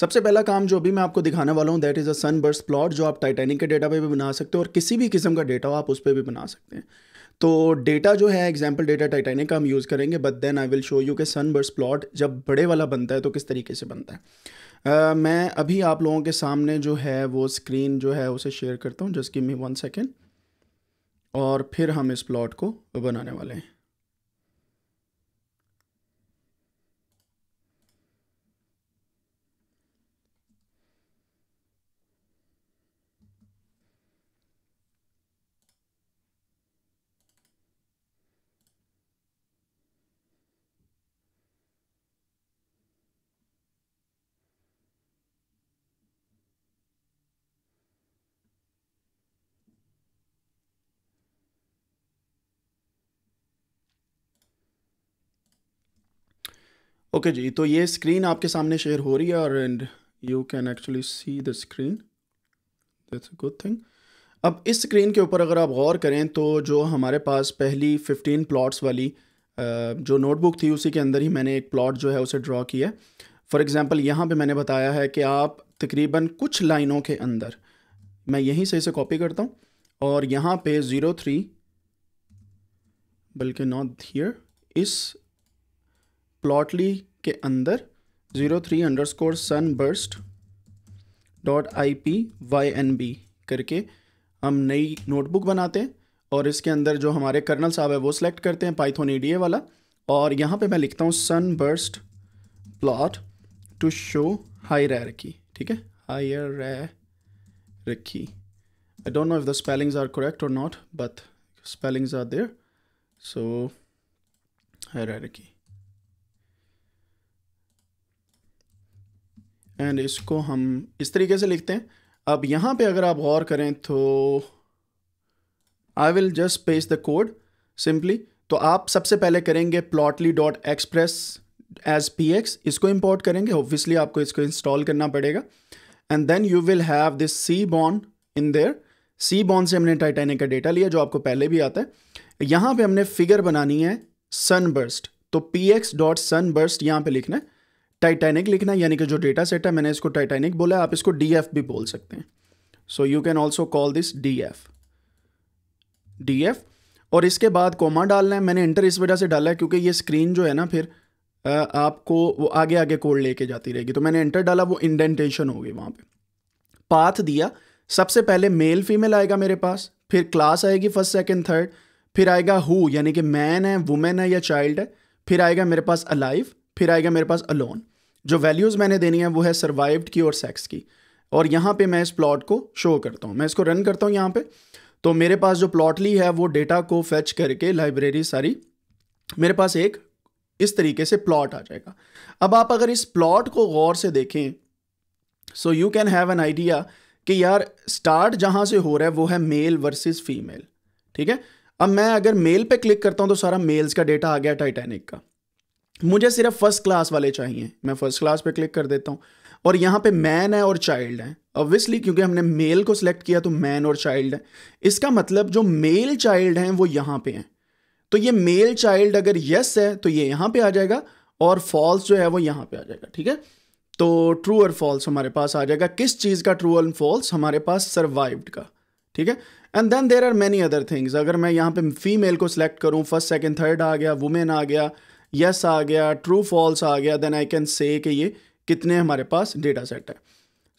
सबसे पहला काम जो अभी मैं आपको दिखाने वाला हूँ that is a sunburst plot जो आप टाइटेनिक के डेटा पे भी बना सकते हो और किसी भी किस्म का डेटा हो आप उस पर भी बना सकते हैं तो डेटा जो है एग्जाम्पल डेटा टाइटेनिक का हम यूज़ करेंगे but then I will show you के सनबर्स प्लॉट जब बड़े वाला बनता है तो किस तरीके से बनता है uh, मैं अभी आप लोगों के सामने जो है वो स्क्रीन जो है उसे शेयर करता हूँ just give me one second और फिर हम इस प्लॉट को बनाने वाले हैं ओके जी तो ये स्क्रीन आपके सामने शेयर हो रही है और and you can actually see the screen that's a good thing अब इस स्क्रीन के ऊपर अगर आप गौर करें तो जो हमारे पास पहली 15 प्लॉट्स वाली जो नोटबुक थी उसी के अंदर ही मैंने एक प्लॉट जो है उसे ड्रॉ किया फॉर एग्ज़ाम्पल यहाँ पे मैंने बताया है कि आप तकरीबन कुछ लाइनों के अंदर मैं यहीं से इसे कॉपी करता हूँ और यहाँ पे ज़ीरो थ्री बल्कि नॉट हियर इस प्लॉटली के अंदर zero three underscore sunburst dot I P Y N B करके हम नई नोटबुक बनाते हैं और इसके अंदर जो हमारे कर्नल साहब है वो सिलेक्ट करते हैं पाइथोन ई वाला और यहाँ पे मैं लिखता हूँ sunburst plot to show hierarchy ठीक है hierarchy I don't know if the spellings are correct और not but spellings are there so hierarchy and इसको हम इस तरीके से लिखते हैं अब यहाँ पे अगर आप गौर करें तो I will just paste the code simply तो आप सबसे पहले करेंगे Plotly dot express as P X इसको इम्पोर्ट करेंगे ऑब्वियसली आपको इसको इंस्टॉल करना पड़ेगा and then you will have this Seaborn in there सी बॉन से हमने टाइटेनिक का डेटा लिया जो आपको पहले भी आता है यहाँ पे हमने फिगर बनानी है सनबर्स्ट तो पी एक्स डॉट सनबर्स्ट यहाँ पे लिखना है टाइटैनिक लिखना है यानी कि जो डेटा सेट है मैंने इसको टाइटैनिक बोला आप इसको डी भी बोल सकते हैं so you can also call this D F और इसके बाद कोमा डालना है मैंने इंटर इस वजह से डाला है क्योंकि ये स्क्रीन जो है ना फिर आपको वो आगे आगे कोड लेके जाती रहेगी तो मैंने इंटर डाला वो इंडेंटेशन होगी वहाँ पे पाथ दिया सबसे पहले मेल फीमेल आएगा मेरे पास फिर क्लास आएगी फर्स्ट सेकेंड थर्ड फिर आएगा हु यानी कि मैन है वुमेन है या चाइल्ड है फिर आएगा मेरे पास अलाइव फिर आएगा मेरे पास अलोन जो वैल्यूज़ मैंने देनी है वो है सर्वाइव्ड की और सेक्स की और यहाँ पे मैं इस प्लॉट को शो करता हूँ मैं इसको रन करता हूँ यहाँ पे तो मेरे पास जो प्लॉटली है वो डेटा को फेच करके लाइब्रेरी सारी मेरे पास एक इस तरीके से प्लॉट आ जाएगा अब आप अगर इस प्लॉट को गौर से देखें so you can have an idea कि यार स्टार्ट जहाँ से हो रहा है वो है मेल वर्सेज फीमेल ठीक है अब मैं अगर मेल पर क्लिक करता हूँ तो सारा मेल्स का डेटा आ गया टाइटेनिक का मुझे सिर्फ फर्स्ट क्लास वाले चाहिए मैं फर्स्ट क्लास पे क्लिक कर देता हूँ और यहाँ पे मैन है और चाइल्ड है ऑब्वियसली क्योंकि हमने मेल को सिलेक्ट किया तो मैन और चाइल्ड है इसका मतलब जो मेल चाइल्ड हैं वो यहाँ पे हैं तो ये मेल चाइल्ड अगर यस है तो ये यहाँ पे आ जाएगा और फॉल्स जो है वो यहाँ पे आ जाएगा ठीक है तो ट्रू और फॉल्स हमारे पास आ जाएगा किस चीज़ का ट्रू एंड फॉल्स हमारे पास सर्वाइव्ड का ठीक है and then there are many other things अगर मैं यहाँ पे फीमेल को सिलेक्ट करूँ फर्स्ट सेकेंड थर्ड आ गया वुमेन आ गया यस आ गया ट्रू फॉल्स आ गया देन आई कैन से कि ये कितने हमारे पास डेटा सेट है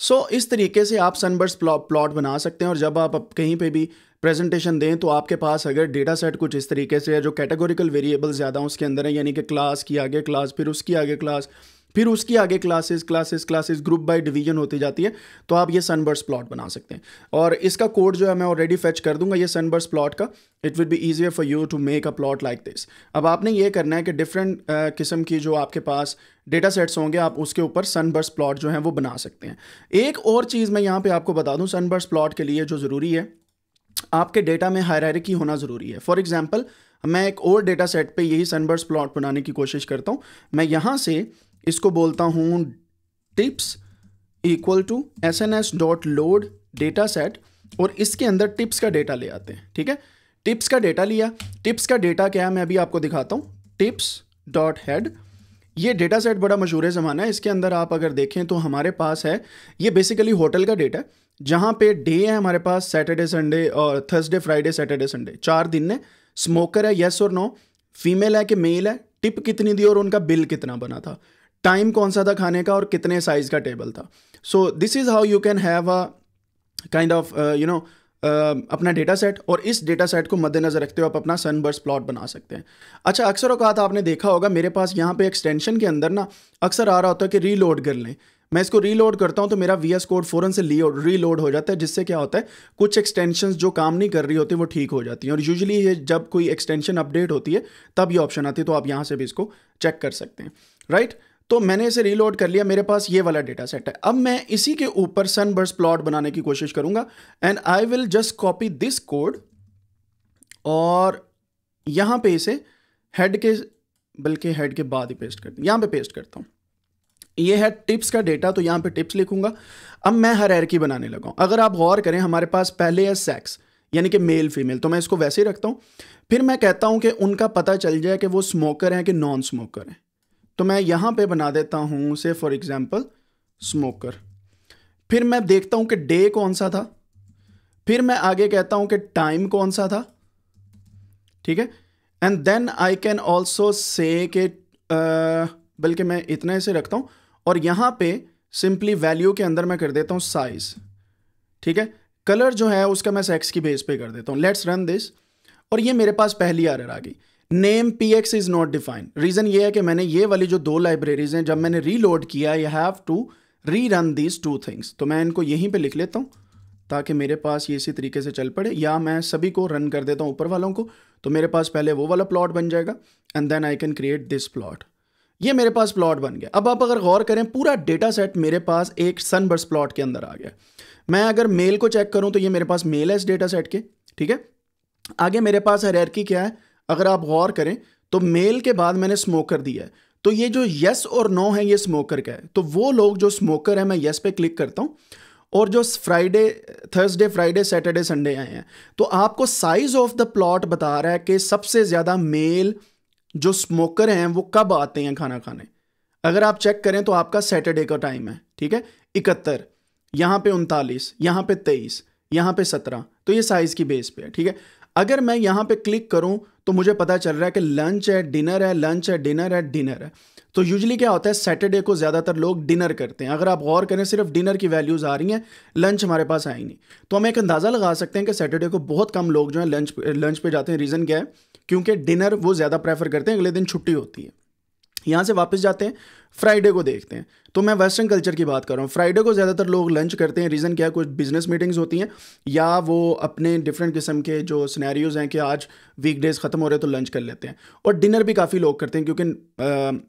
सो so, इस तरीके से आप सनबर्स प्लॉट बना सकते हैं और जब आप कहीं पे भी प्रेजेंटेशन दें तो आपके पास अगर डेटा सेट कुछ इस तरीके से है जो कैटेगोरिकल वेरिएबल ज़्यादा उसके अंदर है यानी कि क्लास की आगे क्लास फिर उसकी आगे क्लास फिर उसकी आगे classes classes classes group by division होती जाती है तो आप ये सनबर्स प्लॉट बना सकते हैं और इसका कोड जो है मैं ऑलरेडी फैच कर दूंगा ये सनबर्स प्लॉट का it will be easier for you to make a plot like this अब आपने ये करना है कि डिफरेंट uh, किस्म की जो आपके पास डेटा सेट्स होंगे आप उसके ऊपर सनबर्स प्लॉट जो है वो बना सकते हैं एक और चीज़ मैं यहाँ पर आपको बता दूँ सनबर्स प्लॉट के लिए जो ज़रूरी है आपके डेटा में हायरिकी होना ज़रूरी है फॉर एग्ज़ाम्पल मैं एक और डेटा सेट पर यही सनबर्स प्लॉट बनाने की कोशिश करता हूँ मैं यहाँ से इसको बोलता हूँ tips equal to S N S dot load data set और इसके अंदर टिप्स का डेटा ले आते हैं ठीक है टिप्स का डेटा लिया टिप्स का डेटा क्या है मैं अभी आपको दिखाता हूँ टिप्स डॉट हेड ये डेटा सेट बड़ा मशहूर है ज़माना है इसके अंदर आप अगर देखें तो हमारे पास है ये बेसिकली होटल का डेटा है जहाँ पे डे है हमारे पास सैटरडे संडे और थर्सडे फ्राइडे सैटरडे संडे चार दिन ने स्मोकर है येस और नो फीमेल है कि मेल है टिप कितनी दी और उनका बिल कितना बना था टाइम कौन सा था खाने का और कितने साइज़ का टेबल था so this is how you can have a kind of you know अपना डेटा सेट और इस डेटा सेट को मद्देनजर रखते हुए आप अपना सनबर्स प्लॉट बना सकते हैं अच्छा अक्सर अवकात आपने देखा होगा मेरे पास यहाँ पे एक्सटेंशन के अंदर ना अक्सर आ रहा होता है कि रीलोड कर लें मैं इसको रीलोड करता हूँ तो मेरा वी एस कोड फ़ौरन से रीलोड हो जाता है जिससे क्या होता है कुछ एक्सटेंशन जो काम नहीं कर रही होती वो ठीक हो जाती हैं और यूजली ये जब कोई एक्सटेंशन अपडेट होती है तब ये ऑप्शन आती है तो आप यहाँ से भी इसको चेक कर सकते हैं राइट right? तो मैंने इसे रीलोड कर लिया मेरे पास ये वाला डेटा सेट है अब मैं इसी के ऊपर सनबर्स प्लॉट बनाने की कोशिश करूंगा and I will just copy this code और यहाँ पे इसे हेड के बल्कि हेड के बाद ही पेस्ट कर यहाँ पे पेस्ट करता हूँ ये है टिप्स का डेटा तो यहाँ पे टिप्स लिखूंगा अब मैं हर एर की बनाने लगा अगर आप गौर करें हमारे पास पहले है सेक्स यानी कि मेल फीमेल तो मैं इसको वैसे ही रखता हूँ फिर मैं कहता हूँ कि उनका पता चल जाए कि वो स्मोकर हैं कि नॉन स्मोकर हैं तो मैं यहाँ पे बना देता हूँ से फॉर एग्ज़ाम्पल स्मोकर फिर मैं देखता हूँ कि डे कौन सा था फिर मैं आगे कहता हूँ कि टाइम कौन सा था ठीक है and then I can also say के बल्कि मैं इतने से रखता हूँ और यहाँ पे सिंपली वैल्यू के अंदर मैं कर देता हूँ साइज़ ठीक है कलर जो है उसका मैं सेक्स की बेस पे कर देता हूँ लेट्स रन दिस और ये मेरे पास पहली आर आ गई name P X is not defined reason ये है कि मैंने ये वाली जो दो लाइब्रेरीज हैं जब मैंने रीलोड किया I have to rerun these two things तो मैं इनको यहीं पे लिख लेता हूँ ताकि मेरे पास ये इसी तरीके से चल पड़े या मैं सभी को रन कर देता हूँ ऊपर वालों को तो मेरे पास पहले वो वाला प्लॉट बन जाएगा and then I can create this plot ये मेरे पास प्लॉट बन गया अब आप अगर गौर करें पूरा डेटा सेट मेरे पास एक सनबर्स प्लॉट के अंदर आ गया मैं अगर मेल को चेक करूं तो ये मेरे पास मेल है इस डेटा सेट के ठीक है आगे मेरे पास हरकी क्या है अगर आप गौर करें तो मेल के बाद मैंने स्मोकर दिया है तो ये जो यस और नो है ये स्मोकर का है तो वो लोग जो स्मोकर है मैं यस पे क्लिक करता हूँ और जो Friday Thursday Friday Saturday Sunday आए हैं तो आपको साइज ऑफ द प्लॉट बता रहा है कि सबसे ज़्यादा मेल जो स्मोकर हैं वो कब आते हैं खाना खाने अगर आप चेक करें तो आपका सैटरडे का टाइम है ठीक है इकहत्तर यहाँ पे उनतालीस यहाँ पे तेईस यहाँ पे सत्रह तो ये साइज़ की बेस पे है ठीक है अगर मैं यहाँ पे क्लिक करूँ तो मुझे पता चल रहा है कि लंच है डिनर है लंच है डिनर है डिनर है तो यूजली क्या होता है सैटरडे को ज़्यादातर लोग डिनर करते हैं अगर आप गौर करें सिर्फ डिनर की वैल्यूज़ आ रही हैं लंच हमारे पास आई नहीं तो हम एक अंदाज़ा लगा सकते हैं कि सैटरडे को बहुत कम लोग जो है लंच लंच पे जाते हैं रीज़न क्या है क्योंकि डिनर वो ज़्यादा प्रेफर करते हैं अगले दिन छुट्टी होती है यहाँ से वापस जाते हैं फ्राइडे को देखते हैं तो मैं वेस्टर्न कल्चर की बात कर रहा हूँ फ्राइडे को ज़्यादातर लोग लंच करते हैं रीज़न क्या है कुछ बिजनेस मीटिंग्स होती हैं या वो अपने डिफरेंट किस्म के जो सिनेरियोज़ हैं कि आज वीकडेज़ ख़त्म हो रहे हैं तो लंच कर लेते हैं और डिनर भी काफ़ी लोग करते हैं क्योंकि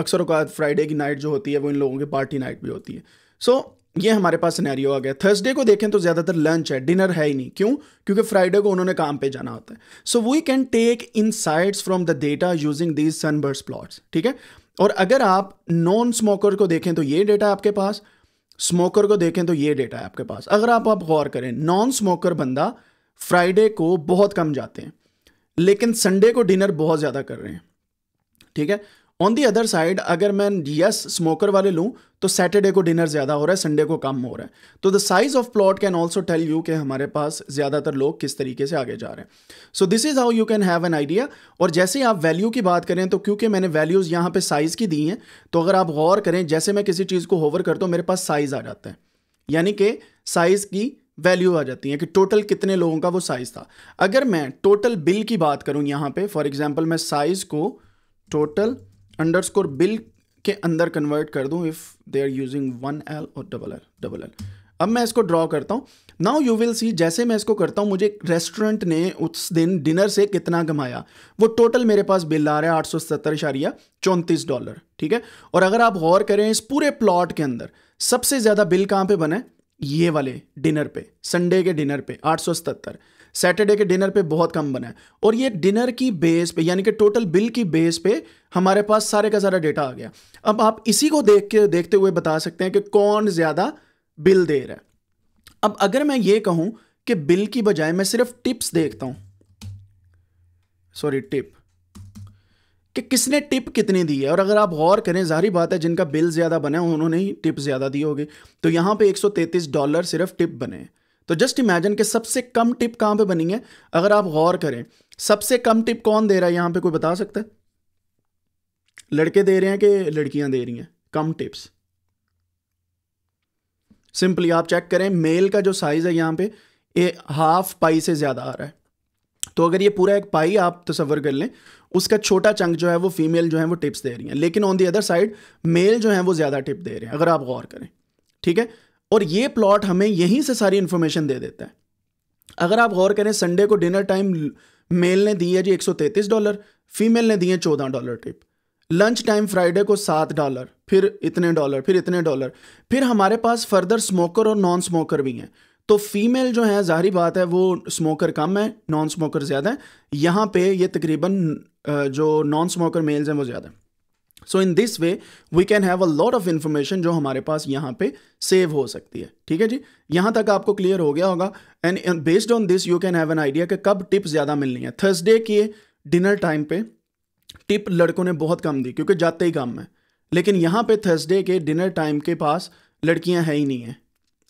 अक्सर अवकात फ्राइडे की नाइट जो होती है वो इन लोगों की पार्टी नाइट भी होती है सो so, ये हमारे पास सिनेरियो आ गया थर्सडे को देखें तो ज़्यादातर लंच है डिनर है ही नहीं क्यों क्योंकि फ्राइडे को उन्होंने काम पे जाना होता है so we can take insights from the data using these sunburst plots ठीक है और अगर आप नॉन स्मोकर को देखें तो ये डेटा आपके पास स्मोकर को देखें तो ये डेटा है आपके पास अगर आप आप गौर करें नॉन स्मोकर बंदा फ्राइडे को बहुत कम जाते हैं लेकिन संडे को डिनर बहुत ज़्यादा कर रहे हैं ठीक है ऑन दी अदर साइड अगर मैं यस स्मोकर वाले लूँ तो सैटरडे को डिनर ज़्यादा हो रहा है संडे को कम हो रहा है तो the size of plot can also tell you कि हमारे पास ज़्यादातर लोग किस तरीके से आगे जा रहे हैं so this is how you can have an idea और जैसे आप वैल्यू की बात करें तो क्योंकि मैंने वैल्यूज़ यहाँ पर साइज़ की दी हैं तो अगर आप गौर करें जैसे मैं किसी चीज़ को होवर करता हूँ मेरे पास साइज़ आ जाता है यानी कि साइज़ की वैल्यू आ जाती है कि टोटल कितने लोगों का वो साइज़ था अगर मैं टोटल बिल की बात करूँ यहाँ पे फॉर एग्जांपल मैं साइज़ को टोटल अंडर स्कोर बिल के अंदर कन्वर्ट कर दूँ if they are using one L और डबल एल डबल एल अब मैं इसको ड्रॉ करता हूँ नाउ यू विल सी जैसे मैं इसको करता हूँ मुझे रेस्टोरेंट ने उस दिन डिनर से कितना कमाया वो टोटल मेरे पास बिल आ रहा है आठ सौ सत्तर इशारिया चौंतीस डॉलर ठीक है और अगर आप गौर करें इस पूरे प्लॉट के अंदर सबसे ज़्यादा बिल कहाँ पे बना है ये वाले डिनर पे संडे के डिनर पे आठ सौ सतर सैटरडे के डिनर पे बहुत कम बना है और ये डिनर की बेस पे यानी कि टोटल बिल की बेस पे हमारे पास सारे का सारा डेटा आ गया अब आप इसी को देख के देखते हुए बता सकते हैं कि कौन ज़्यादा बिल दे रहा है अब अगर मैं ये कहूँ कि बिल की बजाय मैं सिर्फ टिप्स देखता हूँ सॉरी टिप कि किसने टिप कितनी दी है और अगर आप गौर करें जाहिर बात है जिनका बिल ज़्यादा बना है उन्होंने ही टिप ज़्यादा दी होगी तो यहाँ पे 133 डॉलर सिर्फ टिप बने हैं तो जस्ट इमेजिन के सबसे कम टिप कहां पे बनी है अगर आप गौर करें सबसे कम टिप कौन दे रहा है यहां पे कोई बता सकता है लड़के दे रहे हैं कि लड़कियां दे रही हैं कम टिप्स सिंपली आप चेक करें मेल का जो साइज़ है यहां पे ये हाफ पाई से ज़्यादा आ रहा है तो अगर ये पूरा एक पाई आप तस्वर कर लें उसका छोटा चंक जो है वो फीमेल जो है वो टिप्स दे रही हैं लेकिन on the other side male जो है वो ज़्यादा टिप दे रहे हैं अगर आप गौर करें ठीक है और ये प्लॉट हमें यहीं से सारी इन्फॉर्मेशन दे देता है अगर आप गौर करें संडे को डिनर टाइम मेल ने दी है जी 133 डॉलर फीमेल ने दी है 14 dollar tip lunch time Friday को सात डॉलर फिर इतने डॉलर फिर इतने डॉलर फिर हमारे पास फर्दर स्मोकर और नॉन स्मोकर भी हैं तो फीमेल जो है जाहरी बात है वो स्मोकर कम है नॉन स्मोकर ज़्यादा है यहाँ पे ये तकरीबन जो नॉन स्मोकर मेल्स हैं वो ज़्यादा है so in this way we can have a lot of information जो हमारे पास यहाँ पे सेव हो सकती है ठीक है जी यहाँ तक आपको क्लियर हो गया होगा and based on this you can have an idea कि कब टिप्स ज़्यादा मिलनी है थर्सडे के डिनर टाइम पे टिप लड़कों ने बहुत कम दी क्योंकि जाते ही काम है लेकिन यहाँ पे थर्सडे के डिनर टाइम के पास लड़कियाँ हैं ही नहीं हैं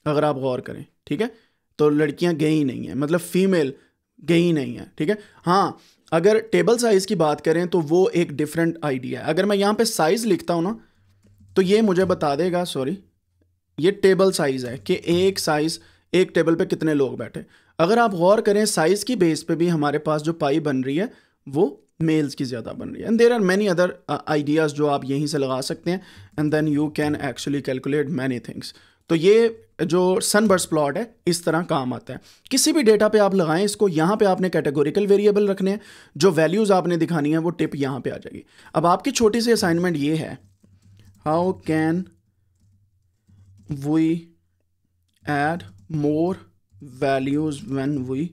अगर आप गौर करें ठीक है तो लड़कियाँ गई ही नहीं हैं मतलब फीमेल गई ही नहीं है ठीक है हाँ अगर टेबल साइज़ की बात करें तो वो एक डिफरेंट आइडिया है अगर मैं यहाँ पे साइज़ लिखता हूँ ना तो ये मुझे बता देगा सॉरी ये टेबल साइज़ है कि एक साइज़ एक टेबल पे कितने लोग बैठे अगर आप गौर करें साइज़ की बेस पे भी हमारे पास जो पाई बन रही है वो मेल्स की ज़्यादा बन रही है and there are many other ideas जो आप यहीं से लगा सकते हैं and then you can actually calculate many things तो ये जो सनबर्स प्लॉट है इस तरह काम आता है किसी भी डेटा पे आप लगाएं इसको यहाँ पे आपने कैटेगोरिकल वेरिएबल रखने हैं जो वैल्यूज़ आपने दिखानी है वो टिप यहाँ पे आ जाएगी अब आपकी छोटी सी असाइनमेंट ये है how can we add more values when we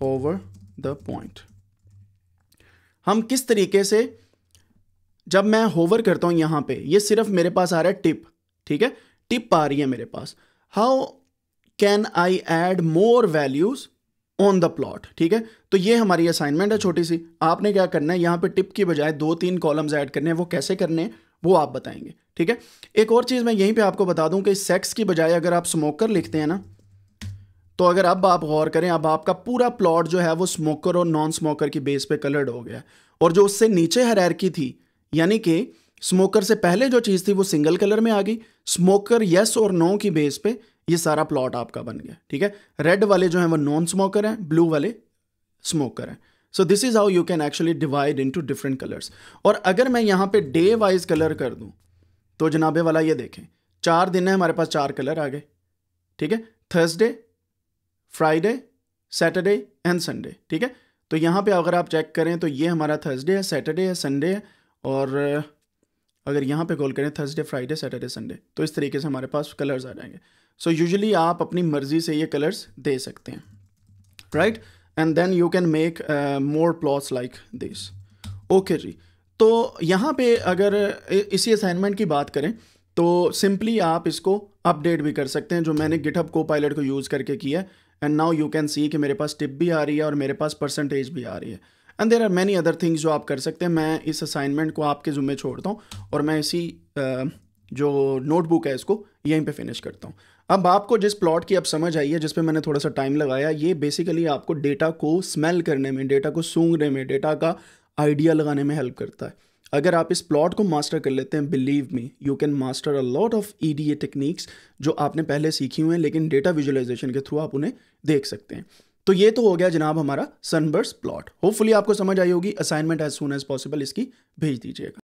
hover the point हम किस तरीके से जब मैं होवर करता हूँ यहाँ पे ये सिर्फ मेरे पास आ रहा है टिप ठीक है टिप आ रही है मेरे पास how can I add more values on the plot ठीक है तो ये हमारी असाइनमेंट है छोटी सी आपने क्या करना है यहाँ पे टिप की बजाय दो तीन कॉलम्स ऐड करने हैं वो कैसे करने हैं वो आप बताएंगे ठीक है एक और चीज़ मैं यहीं पे आपको बता दूं कि सेक्स की बजाय अगर आप स्मोकर लिखते हैं ना तो अगर अब आप गौर करें अब आपका पूरा प्लॉट जो है वो स्मोकर और नॉन स्मोकर की बेस पे कलर्ड हो गया और जो उससे नीचे हरैरकी थी यानी कि स्मोकर से पहले जो चीज़ थी वो सिंगल कलर में आ गई स्मोकर यस और नो की बेस पे ये सारा प्लॉट आपका बन गया ठीक है रेड वाले जो हैं वो नॉन स्मोकर हैं ब्लू वाले स्मोकर हैं so this is how you can actually divide into different colours और अगर मैं यहाँ पे डे वाइज कलर कर दूँ तो जनाबे वाला ये देखें चार दिन है हमारे पास चार कलर आ गए ठीक है Thursday Friday Saturday and Sunday ठीक है तो यहाँ पे अगर आप चेक करें तो ये हमारा थर्सडे है सैटरडे है संडे है और अगर यहाँ पे कॉल करें थर्सडे फ्राइडे सैटरडे संडे तो इस तरीके से हमारे पास कलर्स आ जाएंगे सो so यूजली आप अपनी मर्जी से ये कलर्स दे सकते हैं right and then you can make more plots like this okay जी तो यहाँ पे अगर इसी असाइनमेंट की बात करें तो सिंपली आप इसको अपडेट भी कर सकते हैं जो मैंने गिटअप को पायलट को यूज़ करके किया है and now you can see कि मेरे पास टिप भी आ रही है और मेरे पास परसेंटेज भी आ रही है and there are many other things जो आप कर सकते हैं मैं इस असाइनमेंट को आपके ज़ुम्मे छोड़ता हूँ और मैं इसी जो नोटबुक है इसको यहीं पे फिनिश करता हूँ अब आपको जिस प्लॉट की अब समझ आई है जिस पे मैंने थोड़ा सा टाइम लगाया ये बेसिकली आपको डेटा को स्मेल करने में डेटा को सूंघने में डेटा का आइडिया लगाने में हेल्प करता है अगर आप इस प्लॉट को मास्टर कर लेते हैं believe me you can master a lot of E D A techniques जो आपने पहले सीखी हुई हैं लेकिन डेटा विजुअलाइजेशन के थ्रू आप उन्हें देख सकते हैं तो ये तो हो गया जनाब हमारा सनबर्स प्लॉट होपफुली आपको समझ आई होगी assignment as soon as possible इसकी भेज दीजिएगा